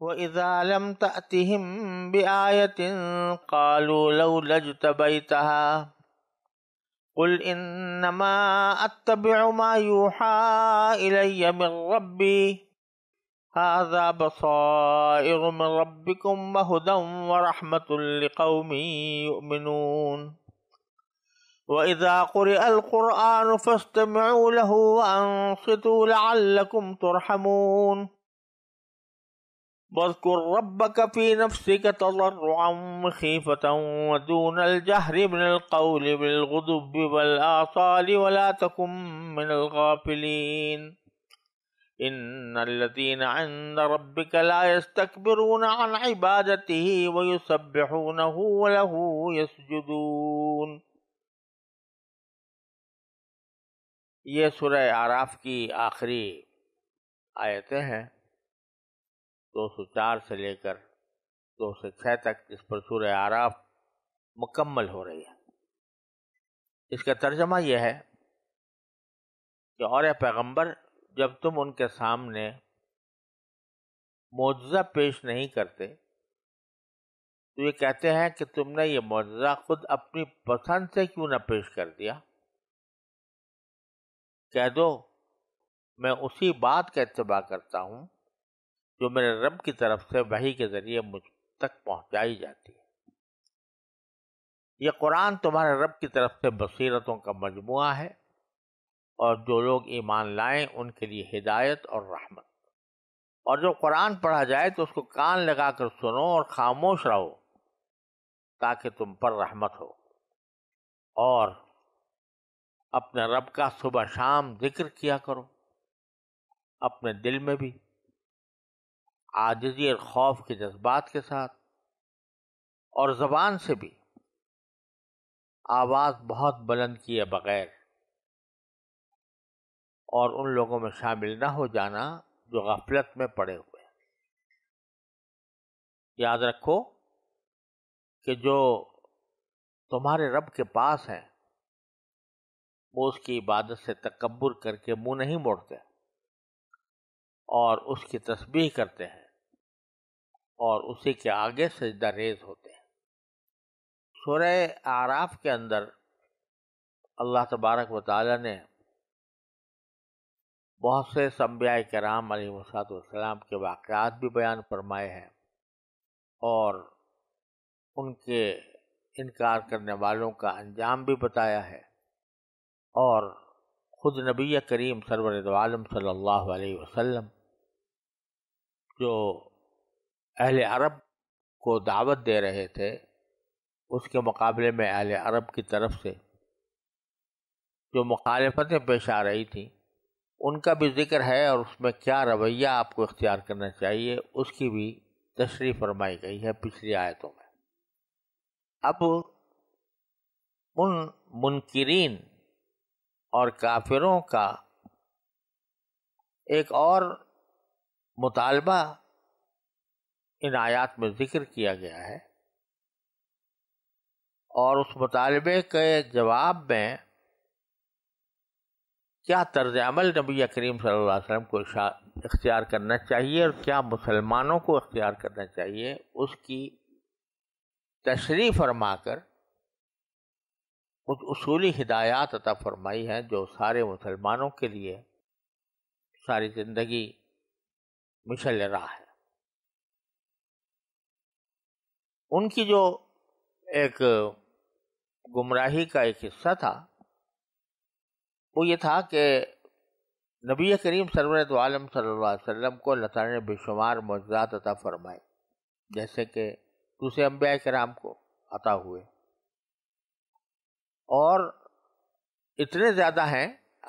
وإذا لم تأتهم بآية قالوا لو لاجتبيتها قل إنما أتبع ما يوحى إلي من ربي هذا بصائر من ربكم وهدى ورحمة لقوم يؤمنون وإذا قرئ القرآن فاستمعوا له وأنصتوا لعلكم ترحمون واذكر ربك في نفسك تضرعا وخيفة ودون الجهر من القول بالغدب والآصال ولا تكن من الغافلين إن الذين عند ربك لا يستكبرون عن عبادته ويسبحونه وله يسجدون یہ سورہ عراف کی آخری آیتیں ہیں दो सौ चार से लेकर दो सौ छः तक इस पर सूर आराफ मुकम्मल हो रही है इसका तर्जमा यह है कि और पैगंबर जब तुम उनके सामने मुआवजा पेश नहीं करते तो ये कहते हैं कि तुमने ये मुआवजा खुद अपनी पसंद से क्यों ना पेश कर दिया कह दो मैं उसी बात का इतबा करता हूँ जो मेरे रब की तरफ से वही के जरिए मुझ तक पहुंचाई जाती है यह कुरान तुम्हारे रब की तरफ से बसीरतों का मजमु है और जो लोग ईमान लाएं उनके लिए हिदायत और रहमत और जो कुरान पढ़ा जाए तो उसको कान लगाकर सुनो और खामोश रहो ताकि तुम पर रहमत हो और अपने रब का सुबह शाम जिक्र किया करो अपने दिल में भी आजजी और खौफ के जज्बात के साथ और ज़बान से भी आवाज़ बहुत बुलंद किए बगैर और उन लोगों में शामिल ना हो जाना जो गफलत में पड़े हुए याद रखो कि जो तुम्हारे रब के पास हैं वो उसकी इबादत से तकबर करके मुंह नहीं मोड़ते और उसकी तस्बीह करते हैं और उसी के आगे सजदा रेज होते हैं सुरह आराफ के अंदर अल्लाह तबारक वाली ने बहुत से सम्बिया कराम वसलाम के वाक़ात भी बयान फरमाए हैं और उनके इनकार करने वालों का अंजाम भी बताया है और ख़ुद नबी करीम सरवर आलम सल्लल्लाहु अलैहि जो अहल अरब को दावत दे रहे थे उसके मुकाबले में अहल अरब की तरफ से जो मुखालफतें पेश आ रही थी उनका भी जिक्र है और उसमें क्या रवैया आपको इख्तियार करना चाहिए उसकी भी तशरी फरमाई गई है पिछली आयतों में अब उन मुनकरीन और काफिरों का एक और मुतालबा इन आयात में जिक्र किया गया है और उस मुतालबे के जवाब में क्या तर्ज अमल नबी करीम सल्लल्लाहु अलैहि वसल्लम को इख्तियार करना चाहिए और क्या मुसलमानों को इख्तियार करना चाहिए उसकी तशरी कर कुछ असूली हिदायत अता फरमाई हैं जो सारे मुसलमानों के लिए सारी ज़िंदगी मिशल रहा है उनकी जो एक गुमराही का एक हिस्सा था वो ये था कि नबी करीम सरवरत आलम वम को अल्लाह ने बेशुमार मौजात अता फरमाए जैसे कि दूसरे अम्बिया कराम को अता हुए और इतने ज़्यादा हैं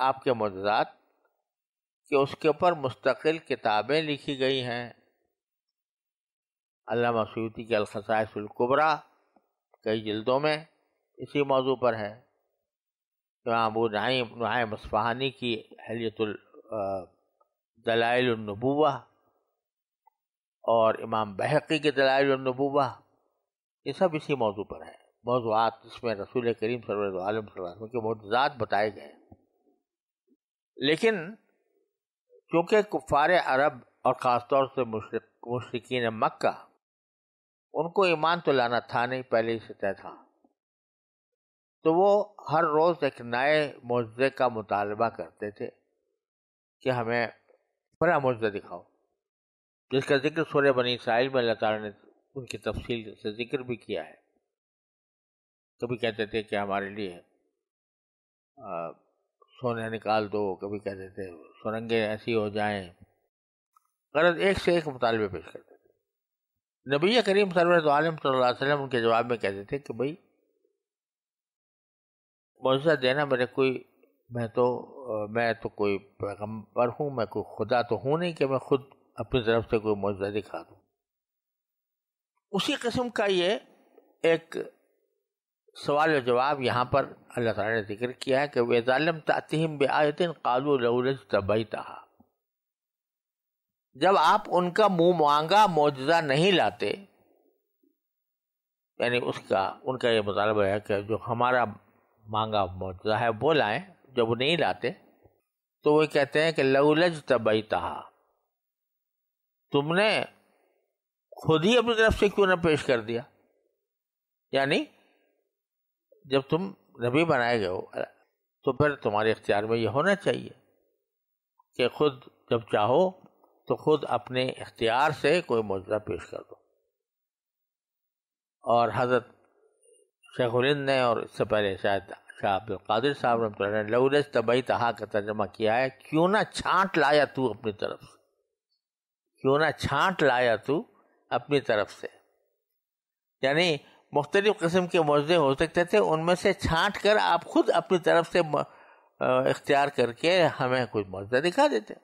आपके मौजात कि उसके ऊपर मुस्तकिल किताबें लिखी गई हैं अल्लाह मसूदी के अलखसाइसकुबरा कई जल्दों में इसी मौजू पर है इमाम अबू नाइम नाइम मस्फहानी की हलियतुल दलाइलनबूवा और इमाम बहकी के दलाइलनबूवा ये सब इसी मौजू पर है मौजूद इसमें रसूल करीम सरवर आलम के मौजात बताए गए लेकिन क्योंकि कुफार अरब और ख़ास तौर से मुशरकिन मक्का उनको ईमान तो लाना था नहीं पहले ही सतह था तो वो हर रोज़ एक नए मुआवजे का मुतालबा करते थे कि हमें बड़ा मुआवजा दिखाओ जिसका जिक्र सूर्य बनी इसराइल में अल्लाह ताला ने उनकी तफसील से जिक्र भी किया है कभी तो कहते थे कि हमारे लिए सोने निकाल दो कभी कहते थे सुरंगें ऐसी हो जाएं गलत एक से एक मुतालबे पेश करते थे नबी करीम सरवर आलम उनके जवाब में कहते थे कि भाई मुआवजा देना मेरे कोई मैं तो मैं तो कोई पैगम्बर हूँ मैं कोई खुदा तो हूँ नहीं कि मैं खुद अपनी तरफ से कोई मुआवजा दिखा दूँ उसी कस्म का ये एक सवाल और जवाब यहाँ पर अल्लाह ताला ने जिक्र किया है कि वे ालम तातिम बेआतिन कालू लवरज तबई तहा जब आप उनका मुंह मांगा मुआजा नहीं लाते यानी उसका उनका ये मुतालबा है कि जो हमारा मांगा मौजा है वो लाएं जब वो नहीं लाते तो वो कहते हैं कि लवलज तबई तहा तुमने खुद ही अपनी तरफ से क्यों ना पेश कर दिया यानी जब तुम नबी बनाए गए हो तो फिर तुम्हारे इख्तियार में यह होना चाहिए कि खुद जब चाहो तो खुद अपने इख्तियार से कोई मुजरा पेश कर दो और हज़रत शेख शेखुलिंद ने और इससे पहले शायद शाह अब्दुल कादिर साहब ने लवल तबई तहा का तर्जमा किया है क्यों ना छांट लाया तू अपनी तरफ से क्यों ना छांट लाया तू अपनी तरफ से यानी मुख्तलिफ किस्म के मुआवजे हो सकते थे उनमें से छाट कर आप खुद अपनी तरफ से इख्तियार करके हमें कुछ मुआवजा दिखा देते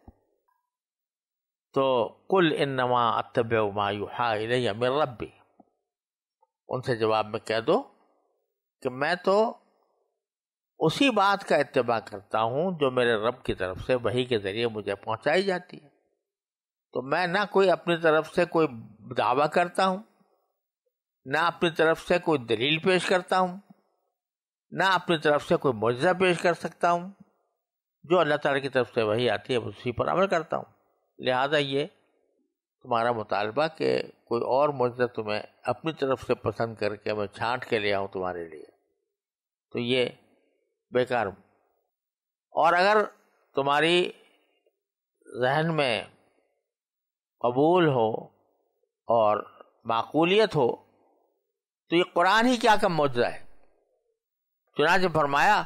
तो कुल इन नमा अतब मायूहा मेर रबी उनसे जवाब में कह दो कि मैं तो उसी बात का इतबा करता हूँ जो मेरे रब की तरफ से वही के ज़रिए मुझे पहुँचाई जाती है तो मैं ना कोई अपनी तरफ से कोई दावा करता हूँ ना अपनी तरफ से कोई दलील पेश करता हूँ ना अपनी तरफ से कोई मुआजा पेश कर सकता हूँ जो अल्लाह ताला की तरफ से वही आती है उसी पर अमल करता हूँ लिहाजा ये तुम्हारा मुतालबा कि कोई और मुआजा तुम्हें अपनी तरफ से पसंद करके मैं छांट के ले आऊँ तुम्हारे लिए तो ये बेकार हूँ और अगर तुम्हारी जहन में कबूल हो और माकूलियत हो तो ये कुरान ही क्या का मुआवजा है चुनाच फरमाया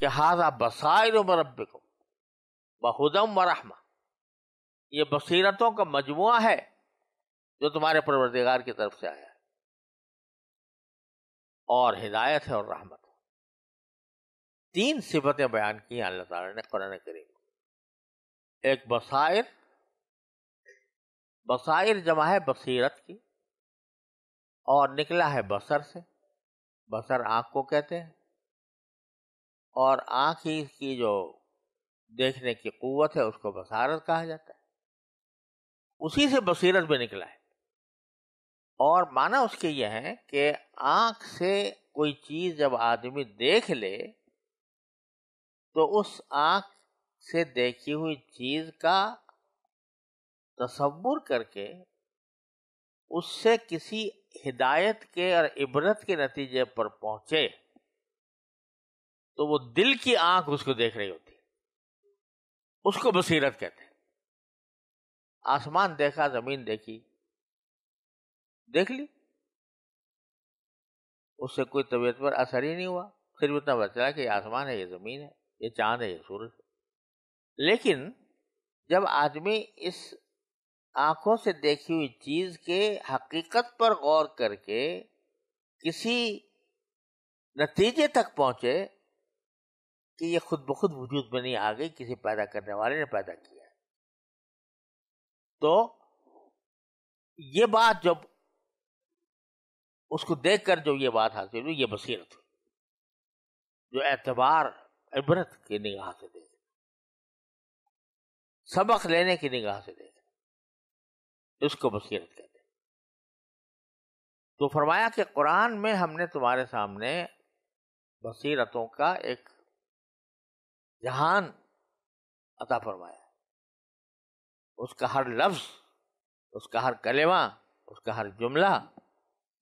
कि हाजा बसायर मरब को बहदम व रहमा ये बसीरतों का मजमु है जो तुम्हारे परवरदिगार की तरफ से आया है और हिदायत है और रहमत है तीन सिफतें बयान की अल्लाह ताला ने कुरान करीम एक बसायर बसायर जमा है बसीरत की और निकला है बसर से बसर आँख को कहते हैं और आँख ही की जो देखने की क़वत है उसको बसारत कहा जाता है उसी से बसीरत भी निकला है और माना उसके यह है कि आँख से कोई चीज़ जब आदमी देख ले तो उस आँख से देखी हुई चीज़ का तस्वुर करके उससे किसी हिदायत के और इबरत के नतीजे पर पहुंचे तो वो दिल की आंख उसको देख रही होती उसको बसीरत कहते हैं आसमान देखा जमीन देखी देख ली उससे कोई तबीयत पर असर ही नहीं हुआ भी उतना बचा कि आसमान है ये जमीन है ये चांद है ये सूरज है लेकिन जब आदमी इस आंखों से देखी हुई चीज के हकीकत पर गौर करके किसी नतीजे तक पहुंचे कि ये खुद ब खुद वजूद में नहीं आ गई किसी पैदा करने वाले ने पैदा किया तो ये बात जब उसको देखकर जो ये बात हासिल हुई ये बसीरत हुई जो एतबार इबरत की निगाह से देख सबक लेने की निगाह से देख इसको बसीरत कहते हैं तो फरमाया कि कुरान में हमने तुम्हारे सामने बसीरतों का एक जहान अता फरमाया उसका हर लफ्ज उसका हर कलेमा उसका हर जुमला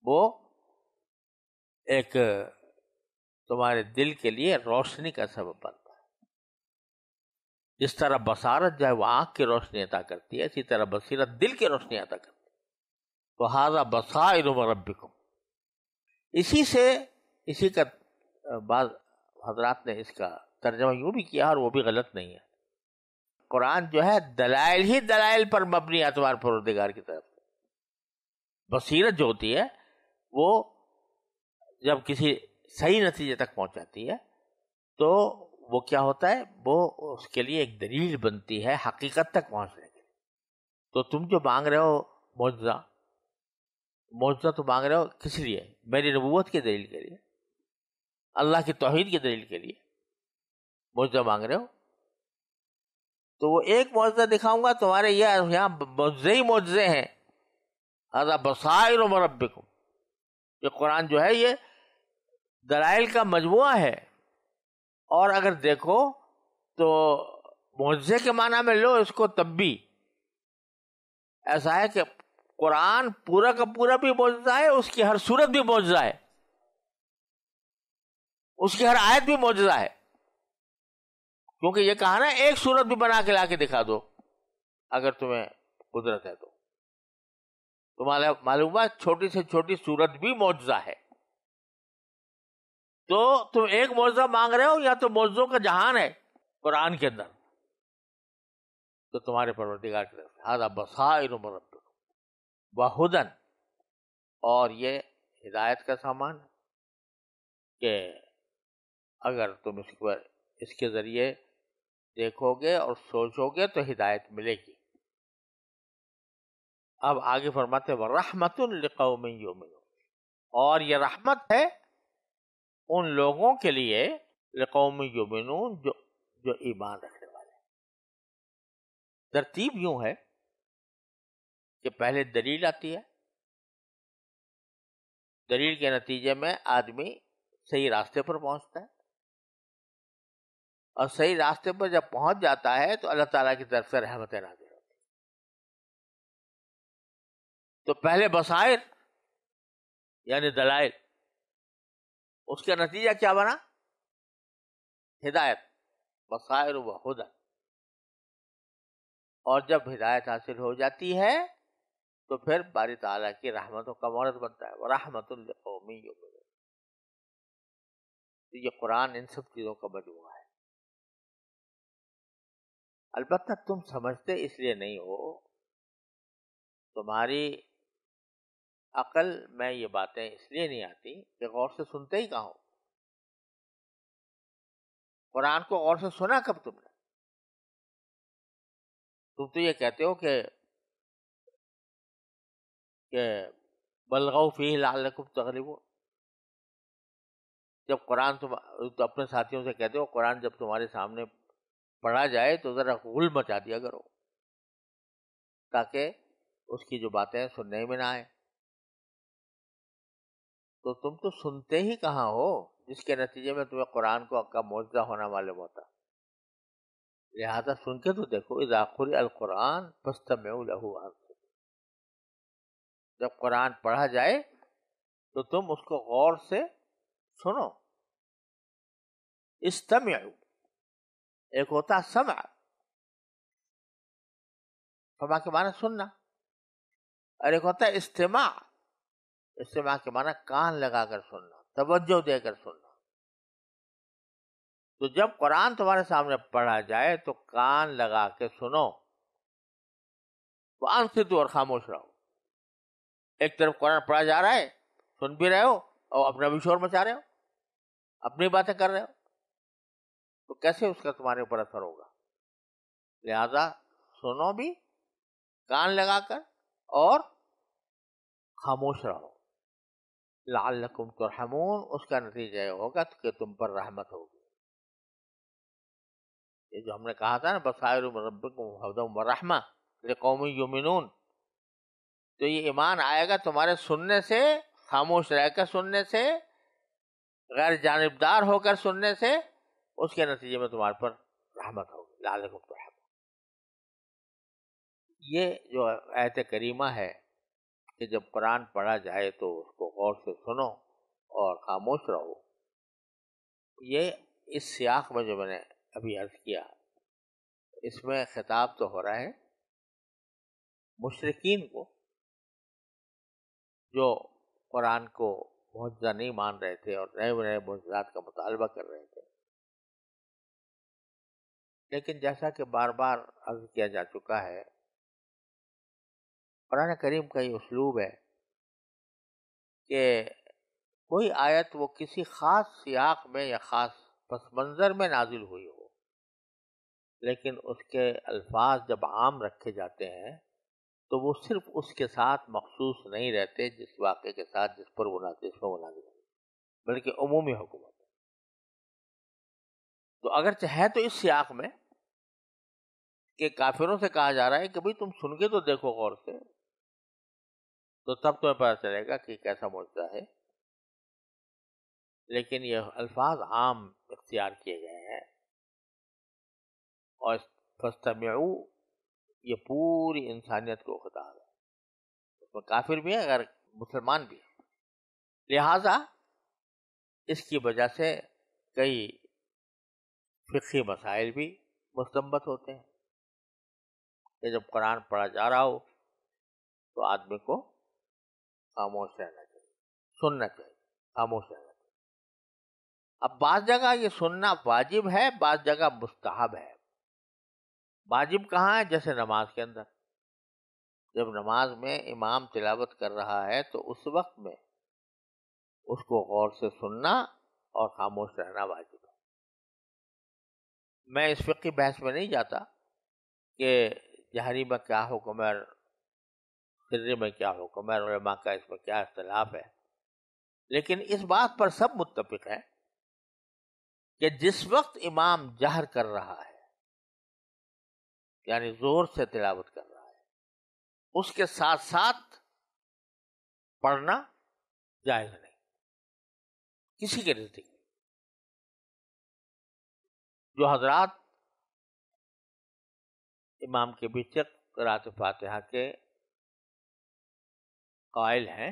वो एक तुम्हारे दिल के लिए रोशनी का सबब बनता जिस तरह बसारत जो है वह आँख की रोशनी अदा करती है इसी तरह बसीरत दिल की रोशनी अदा करती है वहाजा तो बसाइर रबिकुम इसी से इसी का बाद हजरात ने इसका तर्जमा यूँ भी किया और वो भी गलत नहीं है कुरान जो है दलाइल ही दलाइल पर मबनी अतवार परदगार की तरफ बसीरत जो होती है वो जब किसी सही नतीजे तक पहुंचाती है तो वो क्या होता है वो उसके लिए एक दलील बनती है हकीकत तक पहुंचने के लिए तो तुम जो मांग रहे हो मुआवजा मुआवजा तो मांग रहे हो किस लिए मेरी नबूत की दलील के लिए अल्लाह की तोहिद की दलील के लिए मौजा मांग रहे हो तो वो एक मुआवजा दिखाऊंगा तुम्हारे यह यहाँ मौजे ही मुआवजे हैं अदा बसायर मरबिक ये कुरान जो है ये दलाइल का मजमु है और अगर देखो तो मुआवजे के माना में लो इसको तब भी ऐसा है कि कुरान पूरा का पूरा भी मौजूदा है उसकी हर सूरत भी मौजूदा है उसकी हर आयत भी मौजूदा है क्योंकि ये कहा ना एक सूरत भी बना के ला के दिखा दो अगर तुम्हें कुदरत है तो तुम्हारा मालूम छोटी से छोटी सूरत भी मौजा है तो तुम एक मुआवजा मांग रहे हो या तो मुआवजों का जहान है कुरान के अंदर तो तुम्हारे परवरदिगार की तरफ हादा बसाइर वहुदन और ये हिदायत का सामान है कि अगर तुम इसको इसके ज़रिए देखोगे और सोचोगे तो हिदायत मिलेगी अब आगे फरमाते वह रहमत लकौम और ये रहमत है उन लोगों के लिए जो बिनून जो जो ईमान रखने वाले तरतीब यूं है कि पहले दलील आती है दलील के नतीजे में आदमी सही रास्ते पर पहुंचता है और सही रास्ते पर जब पहुंच जाता है तो अल्लाह ताला की तरफ से रहमतें नाजिल होती तो पहले बसायर यानी दलाइल उसका नतीजा क्या बना हिदायत बसायर व हुदा और जब हिदायत हासिल हो जाती है तो फिर बारी ताला की रहमतों का मौरत बनता है वो रहमतमी तो ये कुरान इन सब चीज़ों का मजमुआ है अलबत् तुम समझते इसलिए नहीं हो तुम्हारी अकल में ये बातें इसलिए नहीं आती कि गौर से सुनते ही कहा कुरान को गौर से सुना कब तुमने तुम तो ये कहते हो कि कि बलगौ फी लाल तकलीफ हो जब कुरान तुम तो अपने साथियों से कहते हो कुरान जब तुम्हारे सामने पढ़ा जाए तो ज़रा गुल मचा दिया करो ताकि उसकी जो बातें सुनने में ना आए तो तुम तो सुनते ही कहाँ हो जिसके नतीजे में तुम्हें कुरान को का मुआवजा होना वाले होता लिहाजा सुन के तो देखो इजाखुर अल कुरान पस्तम लहू जब कुरान पढ़ा जाए तो तुम उसको गौर से सुनो इस्तम एक होता समा फमा के माने सुनना और एक होता है इस्तेमा इस्तेमा के माना कान लगा कर सुनना तवज्जो देकर सुनना तो जब कुरान तुम्हारे सामने पढ़ा जाए तो कान लगा के सुनो वान से और खामोश रहो एक तरफ कुरान पढ़ा जा रहा है सुन भी रहे हो और अपना भी शोर मचा रहे हो अपनी बातें कर रहे हो तो कैसे उसका तुम्हारे ऊपर असर होगा लिहाजा सुनो भी कान लगाकर और खामोश रहो लालकुम तुरहमून उसका नतीजा ये होगा कि तुम पर रहमत होगी ये जो हमने कहा था ना बसायर रबम कौम युमिनून तो ये ईमान आएगा तुम्हारे सुनने से खामोश रहकर सुनने से गैर जानबदार होकर सुनने से उसके नतीजे में तुम्हारे पर रहमत होगी लाल ये जो आयत करीमा है कि जब कुरान पढ़ा जाए तो उसको गौर से सुनो और खामोश रहो ये इस सियाक में जो मैंने अभी अर्ज किया इसमें खिताब तो हो रहा है मुशरकिन को जो कुरान को मुआजा नहीं मान रहे थे और नए नए मुजरात का मुतालबा कर रहे थे लेकिन जैसा कि बार बार अर्ज किया जा चुका है कुरान करीम का ये उसलूब है कि कोई आयत वो किसी ख़ास सियाक में या ख़ास पस मंज़र में नाजिल हुई हो लेकिन उसके अल्फाज जब आम रखे जाते हैं तो वो सिर्फ उसके साथ मखसूस नहीं रहते जिस वाक़े के साथ जिस पर वो नाजिल जिस पर वो नाजिल बल्कि अमूमी हुकूमत है तो अगर चाहे तो इस सियाक में कि काफिरों से कहा जा रहा है कि भाई तुम सुन के तो देखो गौर से तो तब तुम्हें पता चलेगा कि कैसा मुद्दा है लेकिन यह अल्फाज आम इख्तियार किए गए हैं और फस्तमेऊ ये पूरी इंसानियत को खुदा है उसमें काफिर भी है अगर मुसलमान भी है लिहाजा इसकी वजह से कई फ़िकी मसाइल भी मुस्तबत होते हैं ये जब कुरान पढ़ा जा रहा हो तो आदमी को खामोश रहना चाहिए सुनना चाहिए खामोश रहना चाहिए अब बाज जगह ये सुनना वाजिब है बाज जगह मुस्ताहब है वाजिब कहाँ है जैसे नमाज के अंदर जब नमाज में इमाम तिलावत कर रहा है तो उस वक्त में उसको गौर से सुनना और खामोश रहना वाजिब है मैं इस फिक्की बहस में नहीं जाता कि जहरी में क्या हुक्म है तिर्रे में क्या हुक्म है माँ का इसमें क्या इख्तलाफ है लेकिन इस बात पर सब मुतफिक है कि जिस वक्त इमाम जहर कर रहा है यानी जोर से तिलावत कर रहा है उसके साथ साथ पढ़ना जायज नहीं किसी के नजदीक जो हजरात इमाम के बीच करात फातहा के कायल हैं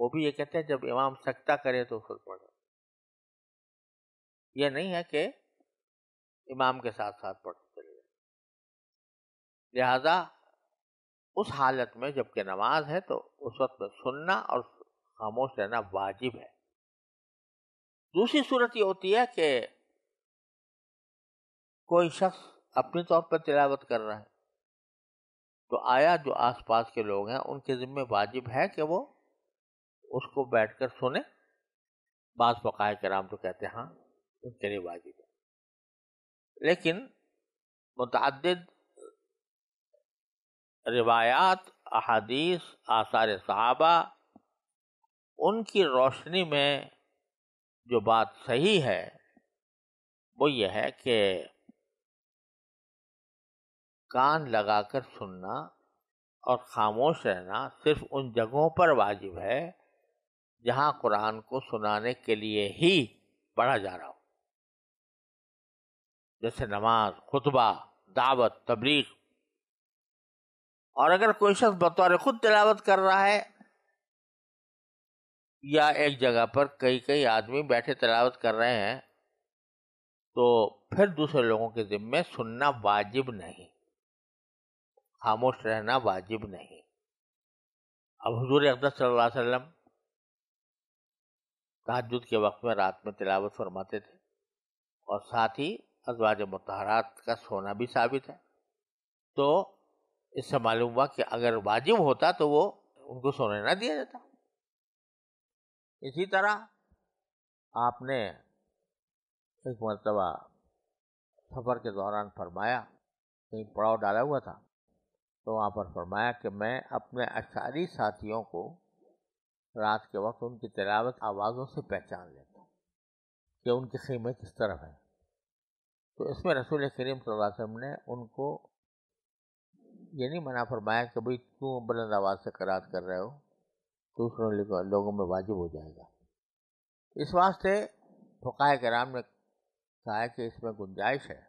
वो भी ये कहते हैं जब इमाम सकता करे तो फिर पढ़े ये नहीं है कि इमाम के साथ साथ पढ़ते चले जाए लिहाजा उस हालत में जबकि नमाज है तो उस वक्त में सुनना और खामोश रहना वाजिब है दूसरी सूरत ये होती है कि कोई शख्स अपने तौर पर तिलावत कर रहा है तो आया जो आसपास के लोग हैं उनके जिम्मे वाजिब है कि वो उसको बैठ कर सुने बास के राम तो कहते हैं हाँ उनके लिए वाजिब है लेकिन मुतद रिवायात अदीस आसार सहाबा उनकी रोशनी में जो बात सही है वो ये है कि कान लगाकर सुनना और खामोश रहना सिर्फ उन जगहों पर वाजिब है जहां कुरान को सुनाने के लिए ही पढ़ा जा रहा हो जैसे नमाज खुतबा दावत तबलीग और अगर कोई शख्स बतौर खुद तिलावत कर रहा है या एक जगह पर कई कई आदमी बैठे तिलावत कर रहे हैं तो फिर दूसरे लोगों के जिम्मे सुनना वाजिब नहीं खामोश रहना वाजिब नहीं अब हजूर अकदस सल्ला वसम तहजद के वक्त में रात में तिलावत फरमाते थे और साथ ही अजवाज मतहरात का सोना भी साबित है तो इससे मालूम हुआ कि अगर वाजिब होता तो वो उनको सोने ना दिया जाता इसी तरह आपने एक मरतबा सफ़र के दौरान फरमाया कहीं पड़ाव डाला हुआ था तो वहाँ पर फरमाया कि मैं अपने अशारी साथियों को रात के वक्त उनकी तलावत आवाज़ों से पहचान लेता हूँ कि उनकी खीमें किस तरफ है तो इसमें रसूल करीम वसल्लम ने उनको ये नहीं मना फरमाया कि भाई क्यों बुलंद आवाज़ से करात कर रहे हो दूसरों तो लोगों में वाजिब हो जाएगा इस वास्ते फ़ुकाय कराम ने कहा कि इसमें गुंजाइश है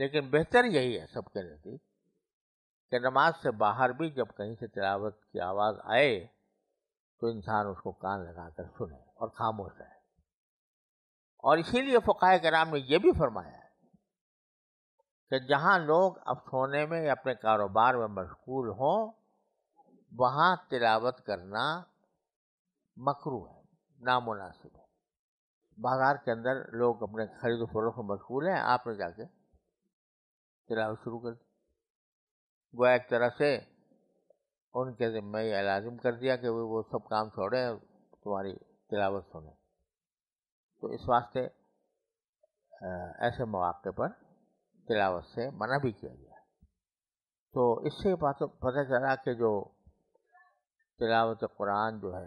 लेकिन बेहतर यही है सबके नज़दीक कि नमाज से बाहर भी जब कहीं से तिलावत की आवाज़ आए तो इंसान उसको कान लगाकर सुने और खामोश रहे और इसीलिए फ़ाय कराम ने यह भी फरमाया है कि जहाँ लोग अब सोने में या अपने कारोबार में मशगूल हों वहाँ तिलावत करना मकरू है नामनासिब है बाजार के अंदर लोग अपने खरीद फरोख में मशगूल हैं आपने जाके तिलावत शुरू कर दी वह एक तरह से उनके ज़िम्मे ये लाजिम कर दिया कि वो वो सब काम छोड़े तुम्हारी तिलावत सुने तो इस वास्ते ऐसे मौक़े पर तिलावत से मना भी किया गया तो इससे पता चला कि जो तिलावत कुरान जो है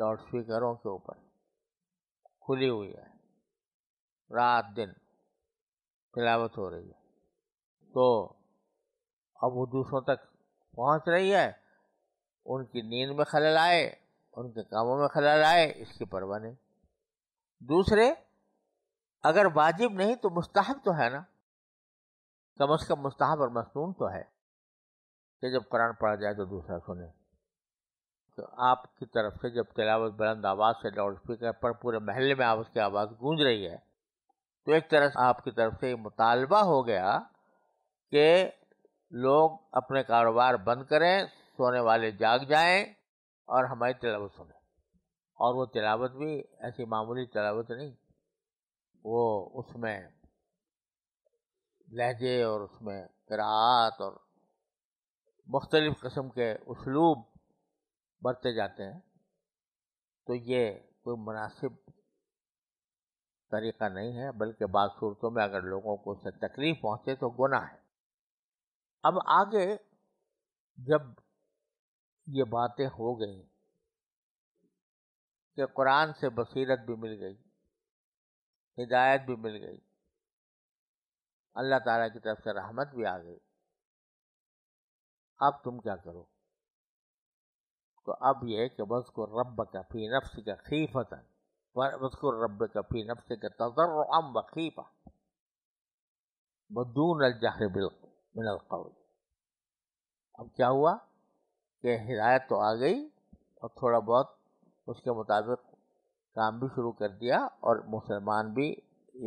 लाउड स्पीकरों के ऊपर खुली हुई है रात दिन तिलावत हो रही है तो अब वो दूसरों तक पहुंच रही है उनकी नींद में खलल आए उनके कामों में खलल आए इसकी परवाह नहीं दूसरे अगर वाजिब नहीं तो मुस्ताहब तो है ना कम अज कम मुस्ताहब और मसनून तो है कि जब कुरान पढ़ा जाए तो दूसरा सुने तो आपकी तरफ से जब तिलावत बुलंद आवाज़ से लाउड स्पीकर पर पूरे महल में आप उसकी आवाज़ गूंज रही है तो एक तरह से आपकी तरफ से मुतालबा हो गया कि लोग अपने कारोबार बंद करें सोने वाले जाग जाएं और हमारी तलावत सुने और वो तलावत भी ऐसी मामूली तलावत नहीं वो उसमें लहजे और उसमें करात और मुख्तलिफ़ कस्म के उसलूब बरते जाते हैं तो ये कोई मुनासिब तरीका नहीं है बल्कि बाद सूरतों में अगर लोगों को उससे तकलीफ़ पहुँचे तो गुनाह है अब आगे जब ये बातें हो गई कि कुरान से बसीरत भी मिल गई हिदायत भी मिल गई अल्लाह ताला की तरफ से रहमत भी आ गई अब तुम क्या करो तो अब यह कि बस को रब का फी नफ्स का खीफत बस को रब का फी नफ्स का तजर खीफा बदून जहर बिल्कुल मिनल कौल अब क्या हुआ कि हिदायत तो आ गई और थोड़ा बहुत उसके मुताबिक काम भी शुरू कर दिया और मुसलमान भी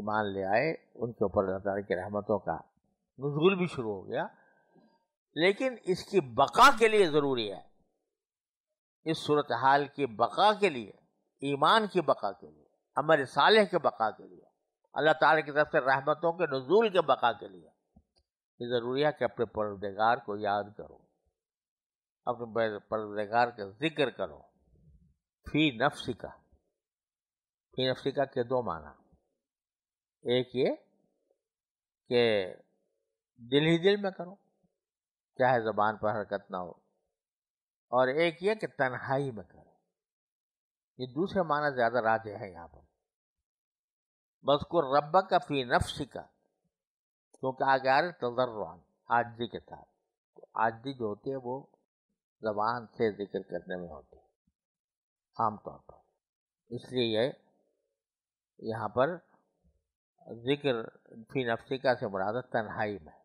ईमान ले आए उनके ऊपर अल्लाह ताला की रहमतों का नजूल भी शुरू हो गया लेकिन इसकी बका के लिए ज़रूरी है इस सूरत हाल की बका के लिए ईमान की बका के लिए अमर साल के बका के लिए अल्लाह ताला की तरफ से रहमतों के नजूल के बका के लिए कि ज़रूरी है कि अपने परवदगार को याद करो अपने परवदगार का जिक्र करो फी नफसिका का फी नफसिका का के दो माना एक ये कि दिल ही दिल में करो चाहे ज़बान पर हरकत ना हो और एक ये कि तन्हाई में करो ये दूसरे माना ज़्यादा राज है यहाँ पर बस को रब्बा का फी नफ्स का क्योंकि आगे आ रहे तजर्रान आजी के साथ तो आजी जो होती है वो जबान से जिक्र करने में होती है आमतौर पर इसलिए यह यहाँ पर जिक्र फी नफसिका से मुराद तन्हाई में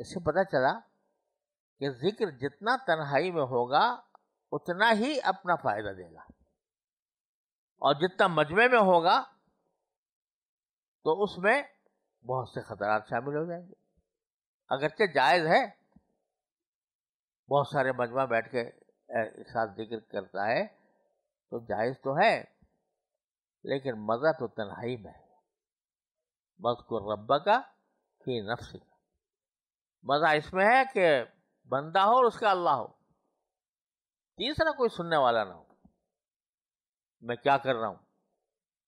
इससे पता चला कि जिक्र जितना तन्हाई में होगा उतना ही अपना फायदा देगा और जितना मजमे में होगा तो उसमें बहुत से खतरा शामिल हो जाएंगे अगरचे जायज़ है बहुत सारे मजमा बैठ के साथ जिक्र करता है तो जायज़ तो है लेकिन मज़ा तो तन्हाई में है को रब्बा का फी नफ्स का मज़ा इसमें है कि बंदा हो और उसका अल्लाह हो तीसरा कोई सुनने वाला ना हो मैं क्या कर रहा हूँ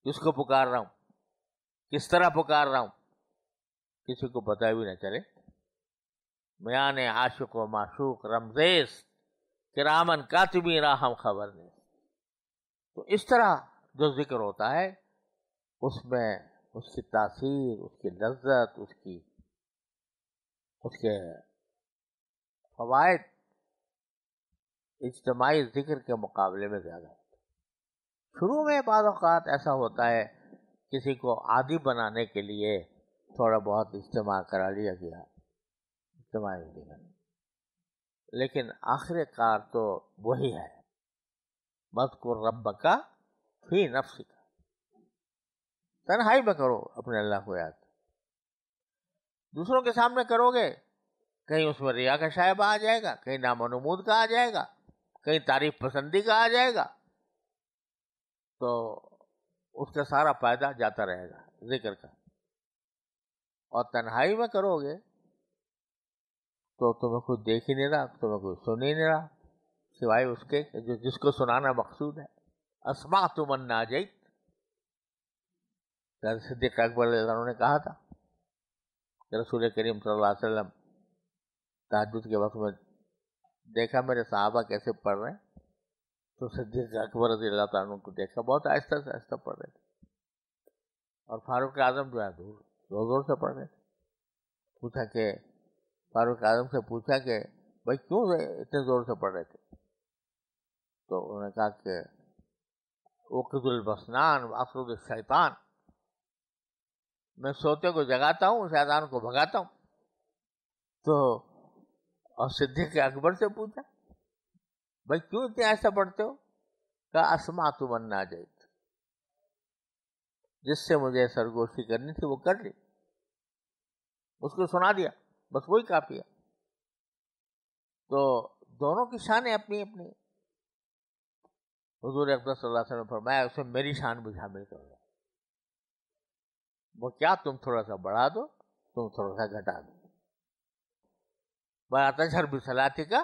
किसको पुकार रहा हूँ किस तरह पुकार रहा हूँ किसी को पता भी ना चले ने आशुक व माशूक रमजेस किरामन कातबी राहम खबर ने तो इस तरह जो जिक्र होता है उसमें उसकी तासीर उसकी लज्जत उसकी उसके फवायद इज्तमाही जिक्र के मुकाबले में ज़्यादा होते शुरू में बाद ऐसा होता है किसी को आदि बनाने के लिए थोड़ा बहुत इज्तम करा लिया गया इज्तमाही जीवन लेकिन आखिरकार तो वही है को रब का फी नफ्स का तनहाई में करो अपने अल्लाह को याद दूसरों के सामने करोगे कहीं उसमें रिया का शायबा आ जाएगा कहीं नामोनमूद का आ जाएगा कहीं तारीफ पसंदी का आ जाएगा तो उसका सारा फायदा जाता रहेगा जिक्र का और तन्हाई में करोगे तो तुम्हें कुछ देख ही नहीं रहा तुम्हें कुछ सुन ही नहीं रहा सिवाय उसके जो जिसको सुनाना मकसूद है असमा तुमन नाजित सिद्दीक अकबर ने कहा था रसूल करीम सल्लम तहजद के वक्त में देखा मेरे साहबा कैसे पढ़ रहे हैं तो सिद्दीक अकबर रजी अल्लाह को देखा बहुत आहिस्ता से आहिस्ता पढ़ रहे थे और फारूक आजम जो है दूर जोर जोर से पढ़ रहे थे पूछा कि फारूक आजम से पूछा कि भाई क्यों इतने ज़ोर से पढ़ रहे थे तो उन्होंने कहा कि ओकदुलबसनान अफरुद शैतान मैं सोते को जगाता हूँ शैतान को भगाता हूँ तो और सिद्दीक अकबर से पूछा भाई क्यों इतने ऐसा पढ़ते हो कहा असमा तुमन्ना जाए जिससे मुझे सरगोशी करनी थी वो कर ली उसको सुना दिया बस वही काफ़ी है तो दोनों की शान है अपनी अपनी हजूर अकबर सल्लल्लाहु ने फरमाया उसमें मेरी शान भी शामिल कर लो वो क्या तुम थोड़ा सा बढ़ा दो तुम थोड़ा सा घटा दो बड़ा तजर भी सलाती का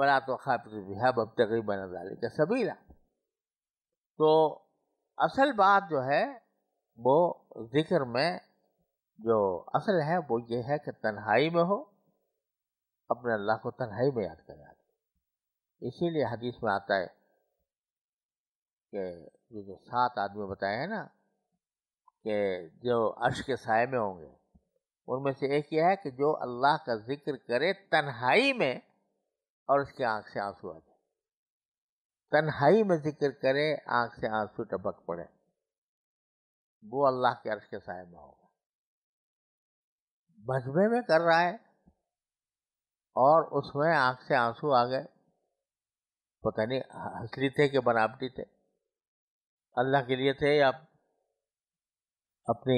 बड़ा बरात खापित भी है बब डाली का सभी तो असल बात जो है वो जिक्र में जो असल है वो ये है कि तन्हाई में हो अपने अल्लाह को तन्हाई में याद करें आदमी इसीलिए हदीस में आता है कि ये जो सात आदमी बताए हैं ना कि जो अर्श के साय में होंगे उनमें से एक यह है कि जो अल्लाह का जिक्र करे तन्हाई में और उसकी आंख से आंसू आ जाए तन्हाई में जिक्र करे आंख से आंसू टपक पड़े वो अल्लाह के अर्श के साय में होगा मजबे में कर रहा है और उसमें आंख से आंसू आ गए पता नहीं हसली थे कि बनावटी थे अल्लाह के लिए थे या अपनी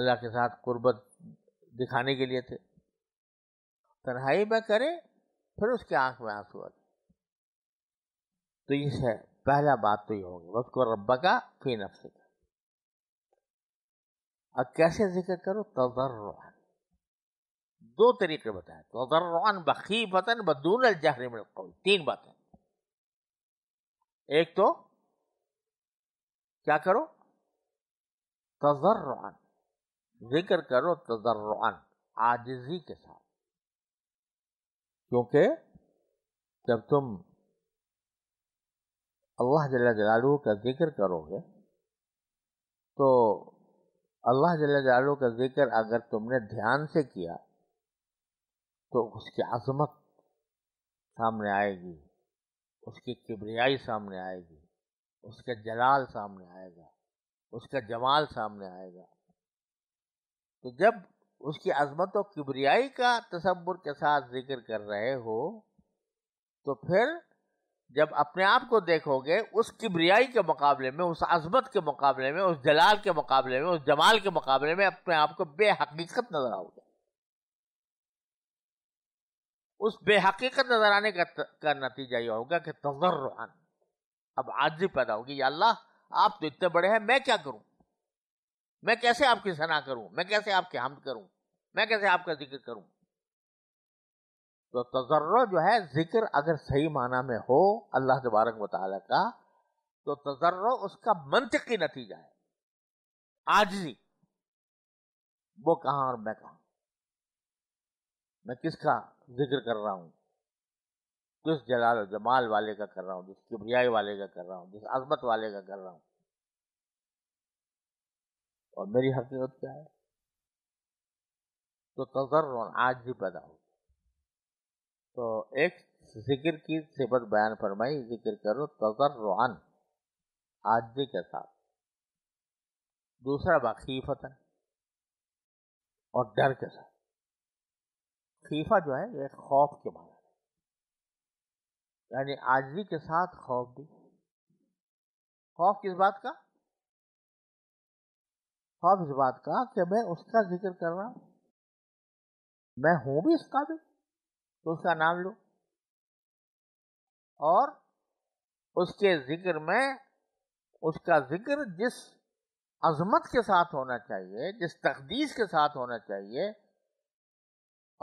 अल्लाह के साथ कुर्बत दिखाने के लिए थे तन्हाई में करे फिर उसके आंख में आंसू आ गए तो ये है पहला बात तो ये होगी वक्त को रब्बा का फिर नफ्स का अब कैसे जिक्र करो तजर दो तरीके बताए तजर्रन बखीबतन बदून जहर में तीन बातें एक तो क्या करो तजर्रन जिक्र करो तजर्रन आजिजी के साथ क्योंकि जब तुम अल्लाह जल्ला जलालू का जिक्र करोगे तो अल्लाह जल्ला जलालू का जिक्र अगर तुमने ध्यान से किया तो उसकी आज़मत सामने आएगी उसकी किबरियाई सामने आएगी उसका जलाल सामने आएगा उसका जमाल सामने आएगा तो जब उसकी अजमत और किबरियाई का तस्वुर के साथ जिक्र कर रहे हो तो फिर जब अपने आप को देखोगे उस किबरियाई के मुकाबले में उस अजमत के मुकाबले में उस जलाल के मुकाबले में उस जमाल के मुकाबले में अपने आप को बेहकीकत नजर आओगे उस बेहकीकत नजर आने का, का नतीजा यह होगा कि तजर रुहान अब आजी पैदा होगी या अल्लाह आप तो इतने बड़े हैं मैं क्या करूं मैं कैसे आपकी सना करूं मैं कैसे आपके हमद करूं मैं कैसे आपका जिक्र करूं तो तजर्र जो है जिक्र अगर सही माना में हो अल्लाह तबारक मतलब का तो तजर्र उसका मनतकी नतीजा है ही वो कहा और मैं कहा मैं किसका जिक्र कर रहा हूं किस जलाल जमाल वाले का कर रहा हूं जिस किबरियाई वाले का कर रहा हूं जिस अजमत वाले का कर रहा हूं और मेरी हकीकत क्या है तो तजर्र आज भी पैदा हो तो एक जिक्र की सिफत बयान फरमाई जिक्र करो तजर तजर्रुआन आजी के साथ दूसरा बात है और डर के साथ खीफा जो है ये खौफ के माना यानी आजी के साथ खौफ भी खौफ किस बात का खौफ इस बात का कि मैं उसका जिक्र कर रहा हूं मैं हूं भी इस काबिल तो उसका नाम लो और उसके जिक्र में उसका जिक्र जिस अजमत के साथ होना चाहिए जिस तकदीस के साथ होना चाहिए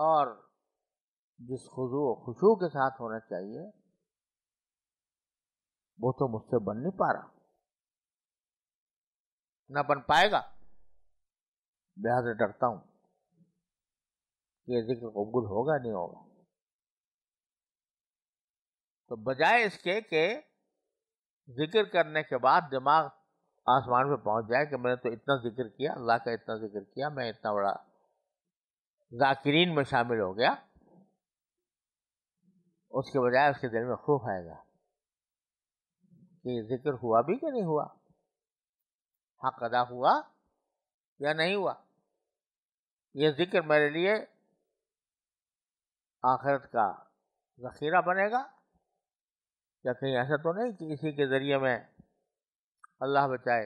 और जिस खुजू खुशू के साथ होना चाहिए वो तो मुझसे बन नहीं पा रहा ना बन पाएगा लिहाजा डरता हूं कि जिक्र कबूल होगा नहीं होगा तो बजाय इसके कि जिक्र करने के बाद दिमाग आसमान पे पहुंच जाए कि मैंने तो इतना जिक्र किया अल्लाह का इतना जिक्र किया मैं इतना बड़ा जाकिरीन में शामिल हो गया उसके बजाय उसके दिल में खूब आएगा कि जिक्र हुआ भी कि नहीं हुआ हक अदा हुआ या नहीं हुआ यह जिक्र मेरे लिए आखिरत का जखीरा बनेगा या कहीं ऐसा तो नहीं कि इसी के ज़रिए मैं अल्लाह बचाए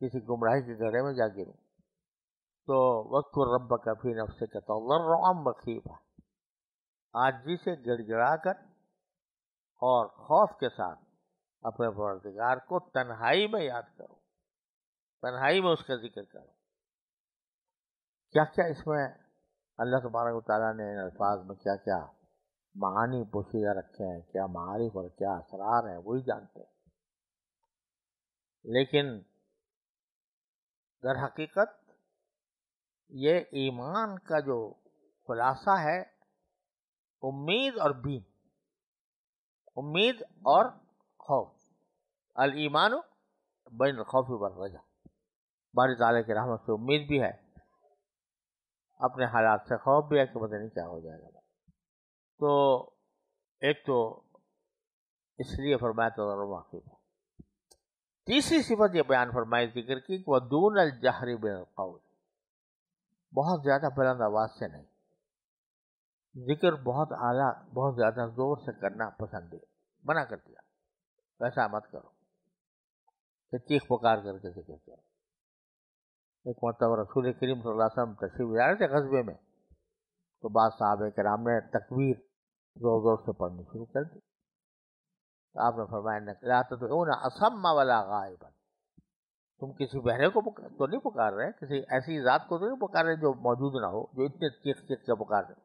किसी गुमराही के घरे में जा गिरूँ तो वक्त रब का फी नफ से कहता हूँ आज आजी से गड़गड़ा कर और खौफ के साथ अपने परदगार को तन्हाई में याद करो तन्हाई में उसका जिक्र करो क्या क्या इसमें अल्लाह तबारक ताली ने इन अल्फाज में क्या क्या महानी पुरुष रखे हैं क्या मारिफ और क्या असरार है वही जानते हैं लेकिन दर हकीकत ये ईमान का जो खुलासा है उम्मीद और बीन उम्मीद और खौफ अल ईमान बैन खौफ बर रजा बारी ताले के रहमत से उम्मीद भी है अपने हालात से खौफ भी है कि पता नहीं क्या हो जाएगा तो एक तो इसलिए फरमाया तजर्बा है तीसरी सिफत यह बयान फरमाई जिक्र की वह दून अल जहरी बेकौल बहुत ज़्यादा बुलंद आवाज़ से नहीं जिक्र बहुत आला बहुत ज़्यादा ज़ोर से करना पसंद है मना कर दिया वैसा मत करो कि चीख पुकार करके जिक्र करो एक मतलब रसूल करीम सल्लल्लाहु अलैहि वसल्लम तशरीफ जा रहे थे कस्बे में तो बाद साहब कराम ने तकबीर जोर जोर से पढ़नी शुरू कर दी तो आपने फरमाया ला तो ना असम वाला तुम किसी बहरे तो को तो नहीं पुकार रहे किसी ऐसी ज़ात को तो नहीं पुकार रहे जो मौजूद ना हो जो इतने चीख चीख के पुकार रहे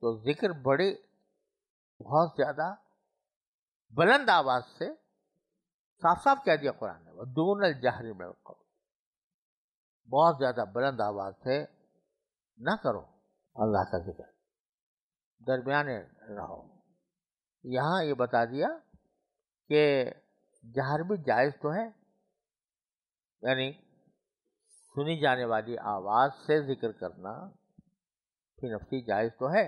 तो जिक्र बड़े बहुत ज़्यादा बुलंद आवाज़ से साफ साफ कह दिया कुरान ने दून जहरी में बहुत ज़्यादा बुलंद आवाज़ से ना करो अल्लाह का जिक्र दरमियाने रहो यहाँ ये बता दिया कि जहर भी जायज़ तो है यानी सुनी जाने वाली आवाज़ से जिक्र करना फिर नफसी जायज़ तो है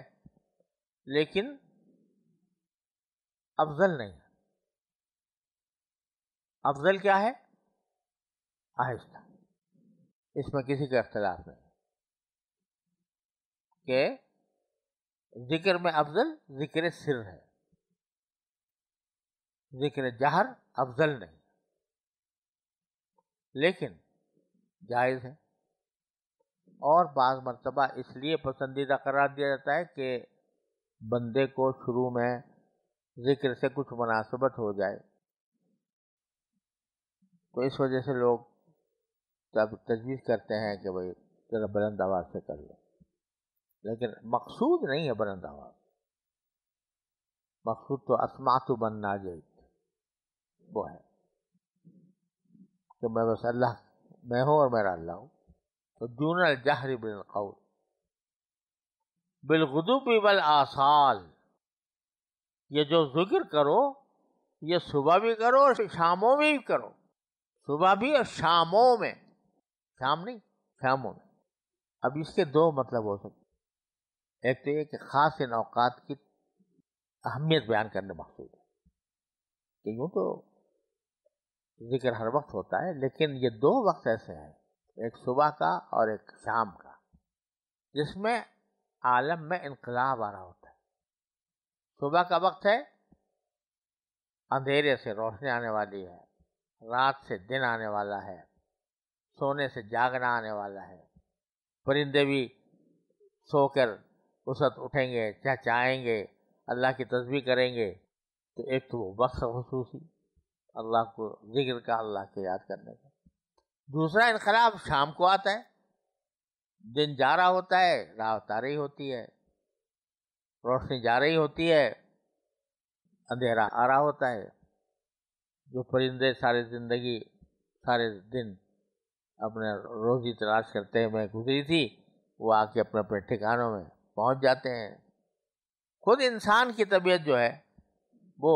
लेकिन अफजल नहीं है अफजल क्या है आहिस्ता इसमें किसी का अख्तलाफ नहीं के जिक्र में अफजल जिक्र सिर है जिक्र जहर अफजल नहीं लेकिन जायज़ है और बाज मरतबा इसलिए पसंदीदा करार दिया जाता है कि बंदे को शुरू में जिक्र से कुछ मुनासबत हो जाए तो इस वजह से लोग तब तजवीज़ करते हैं कि भाई ज़रा बुलंद आवाज़ से कर लें लेकिन मकसूद नहीं है बरंदावा मकसूद तो असमातु बनना जे वो है कि मैं बस अल्लाह मैं हूँ और मेरा अल्लाह हूँ तो जून जहरी बिन कौल बिलगुदुबी बल आसाल ये जो जिक्र करो ये सुबह भी करो और शामों में भी करो सुबह भी और शामों में शाम नहीं शामों में अब इसके दो मतलब हो सकते एक तो ये कि ख़ास इन की अहमियत बयान करने मकसूद है तो यूँ तो जिक्र हर वक्त होता है लेकिन ये दो वक्त ऐसे हैं एक सुबह का और एक शाम का जिसमें आलम में इनकलाब आ रहा होता है सुबह का वक्त है अंधेरे से रोशनी आने वाली है रात से दिन आने वाला है सोने से जागना आने वाला है परिंदे भी सोकर उस वक्त उठेंगे चाहेंगे अल्लाह की तस्वीर करेंगे तो एक तो वो वक्त खसूसी अल्लाह को जिक्र का अल्लाह के याद करने का दूसरा इनकलाब शाम को आता है दिन जा रहा होता है रात आ रही होती है रोशनी जा रही होती है अंधेरा आ रहा होता है जो परिंदे सारे ज़िंदगी सारे दिन अपने रोज़ी तलाश करते हुए गुजरी थी वो आके अपने अपने ठिकानों में पहुंच जाते हैं खुद इंसान की तबीयत जो है वो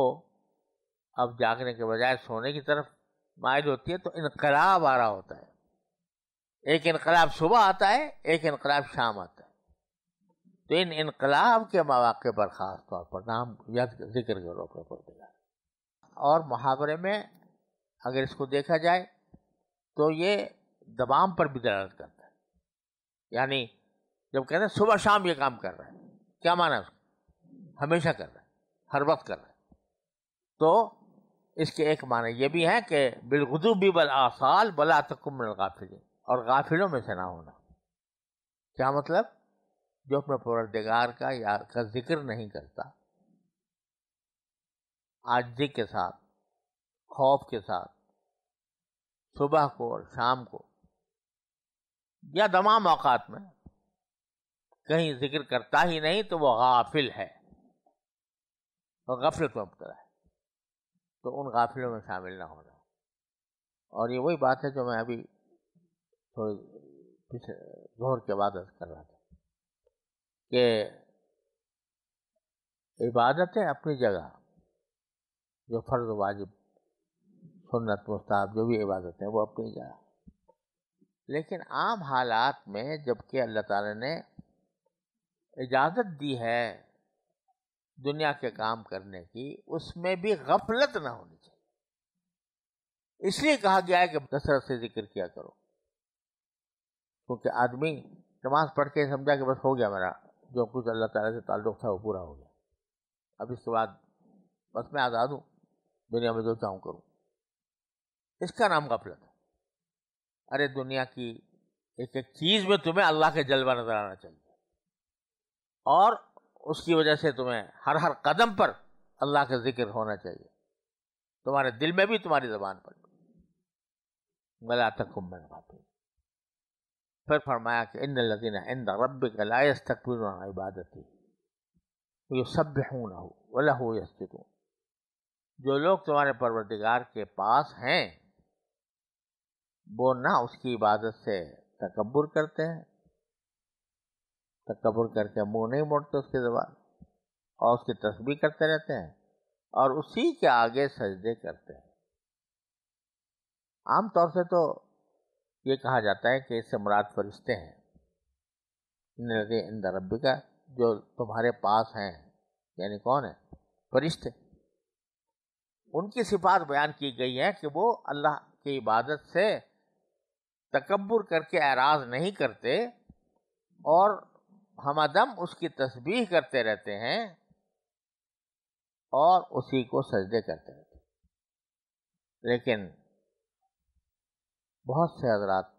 अब जागने के बजाय सोने की तरफ मायल होती है तो इनकलाब आ रहा होता है एक इनकलाब सुबह आता है एक इनकलाब शाम आता है तो इन इनकलाब के मौाक़े पर ख़ास तौर पर नाम याद जिक्र के अपने पर और मुहावरे में अगर इसको देखा जाए तो ये दबाम पर भी दलालत करता है यानी जब कहते हैं सुबह शाम ये काम कर रहा है क्या माना उसको हमेशा कर रहा है हर वक्त कर रहा है तो इसके एक माने ये भी है कि बिलगुदूबी बल आसाल बला तकुम गाफिल और गाफिलों में से ना होना क्या मतलब जो अपने परदगार का यार का जिक्र नहीं करता आजी के साथ खौफ के साथ सुबह को और शाम को या तमाम अवकात में कहीं जिक्र करता ही नहीं तो वो गाफिल है वो गफलत में मुबतला है तो उन गाफिलों में शामिल ना होना और ये वही बात है जो मैं अभी थोड़ी पिछले जोर के बाद कर रहा था कि इबादतें अपनी जगह जो फ़र्ज वाजिब सुन्नत मुस्ताब जो भी इबादत है वो अपनी जगह लेकिन आम हालात में जबकि अल्लाह ताला ने इजाज़त दी है दुनिया के काम करने की उसमें भी गफलत ना होनी चाहिए इसलिए कहा गया है कि कसरत से जिक्र किया करो क्योंकि आदमी नमाज पढ़ के समझा कि बस हो गया मेरा जो कुछ अल्लाह ताला से ताल्लुक़ था वो पूरा हो गया अब इसके बाद बस मैं आज़ाद हूँ दुनिया में जो चाहूँ करूँ इसका नाम गफलत है अरे दुनिया की एक एक चीज़ में तुम्हें अल्लाह के जलवा नजर आना चाहिए और उसकी वजह से तुम्हें हर हर कदम पर अल्लाह का जिक्र होना चाहिए तुम्हारे दिल में भी तुम्हारी जबान पर गला तक मैं भाती फिर फरमाया कि इन लदीना इंद रब लायस तक इबादती यो सब हूँ ना हो वह हो जो लोग तुम्हारे परवरदिगार के पास हैं वो ना उसकी इबादत से तकबर करते हैं तकबर करके मुंह नहीं मोड़ते उसके जबान और उसकी तस्बी करते रहते हैं और उसी के आगे सजदे करते हैं आम तौर से तो ये कहा जाता है कि इससे मुराद फरिश्ते हैं नरे इन रब्बी का जो तुम्हारे पास हैं यानी कौन है फरिश्ते उनकी सिफात बयान की गई है कि वो अल्लाह की इबादत से तकबर करके एराज नहीं करते और हमदम उसकी तस्बीह करते रहते हैं और उसी को सजदे करते रहते हैं लेकिन बहुत से हजरात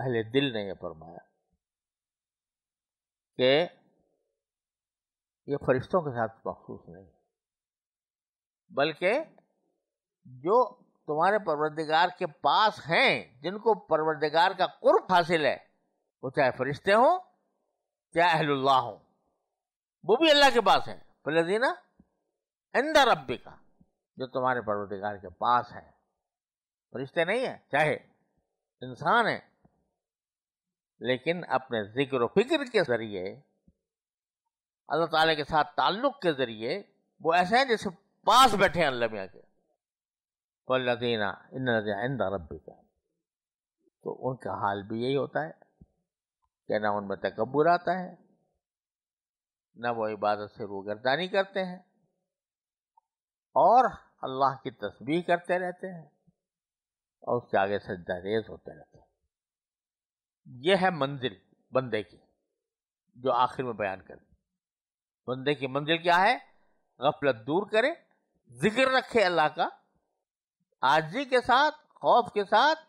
अहले दिल ने यह फरमाया कि ये फरिश्तों के साथ मखसूस नहीं बल्कि जो तुम्हारे परवरदिगार के पास हैं जिनको परवरदिगार का कुर्ब हासिल है वो चाहे फरिश्ते हों क्या अहल्ला हूँ वो भी अल्लाह के पास है फलदीना इंदा रब्बी का जो तुम्हारे परवरदिगार के पास है फरिश्ते नहीं है चाहे इंसान है लेकिन अपने जिक्र फिक्र के जरिए अल्लाह ताला के साथ ताल्लुक के जरिए वो ऐसे हैं जैसे पास बैठे हैं अल्लाह के फलदीना इन इंदा रब्बी का तो उनका हाल भी यही होता है क्या ना उनमें तकबर आता है ना वो इबादत से रू रोगरदानी करते हैं और अल्लाह की तस्वीर करते रहते हैं और उसके आगे से रेज होते रहते हैं यह है मंजिल बंदे की जो आखिर में बयान कर बंदे की मंजिल क्या है गफलत दूर करे जिक्र रखे अल्लाह का आजी के साथ खौफ के साथ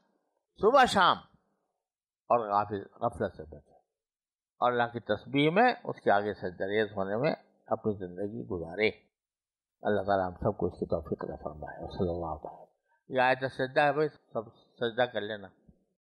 सुबह शाम और गाफिल गफलत से बचे और अल्लाह की तस्वीर में उसके आगे से सजरेज होने में अपनी ज़िंदगी गुजारे अल्लाह ताला हम सबको इसकी तोफ़ी का फरमाए सल्लल्लाहु अलैहि वसल्लम आयत सजदा है भाई सब सजदा कर लेना